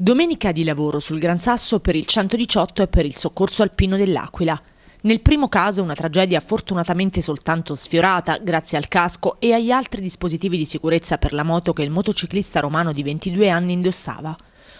Domenica di lavoro sul Gran Sasso per il 118 e per il soccorso alpino dell'Aquila. Nel primo caso una tragedia fortunatamente soltanto sfiorata grazie al casco e agli altri dispositivi di sicurezza per la moto che il motociclista romano di 22 anni indossava.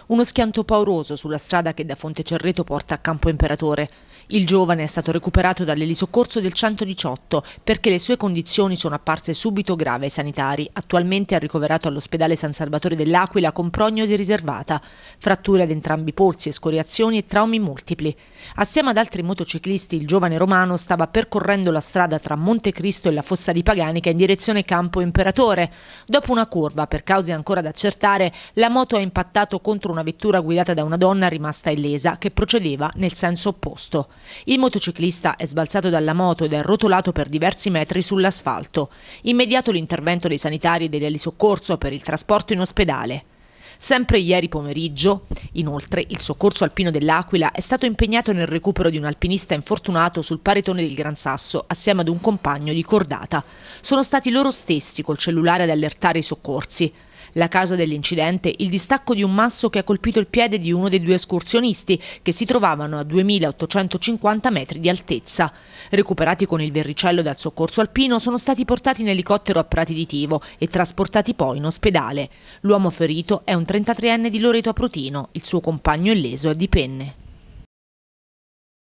Uno schianto pauroso sulla strada che da Fonte Cerreto porta a Campo Imperatore. Il giovane è stato recuperato dall'elisoccorso del 118 perché le sue condizioni sono apparse subito grave ai sanitari. Attualmente è ricoverato all'ospedale San Salvatore dell'Aquila con prognosi riservata, fratture ad entrambi i polsi, escoriazioni e traumi multipli. Assieme ad altri motociclisti il giovane romano stava percorrendo la strada tra Monte Cristo e la Fossa di Paganica in direzione Campo Imperatore. Dopo una curva, per cause ancora da accertare, la moto ha impattato contro una una vettura guidata da una donna rimasta illesa che procedeva nel senso opposto. Il motociclista è sbalzato dalla moto ed è rotolato per diversi metri sull'asfalto. Immediato l'intervento dei sanitari e soccorso per il trasporto in ospedale. Sempre ieri pomeriggio, inoltre, il soccorso alpino dell'Aquila è stato impegnato nel recupero di un alpinista infortunato sul paretone del Gran Sasso assieme ad un compagno di cordata. Sono stati loro stessi col cellulare ad allertare i soccorsi. La causa dell'incidente, il distacco di un masso che ha colpito il piede di uno dei due escursionisti che si trovavano a 2850 metri di altezza. Recuperati con il verricello dal soccorso alpino, sono stati portati in elicottero a Prati di Tivo e trasportati poi in ospedale. L'uomo ferito è un 33enne di Loreto Aprutino, il suo compagno illeso è di Penne.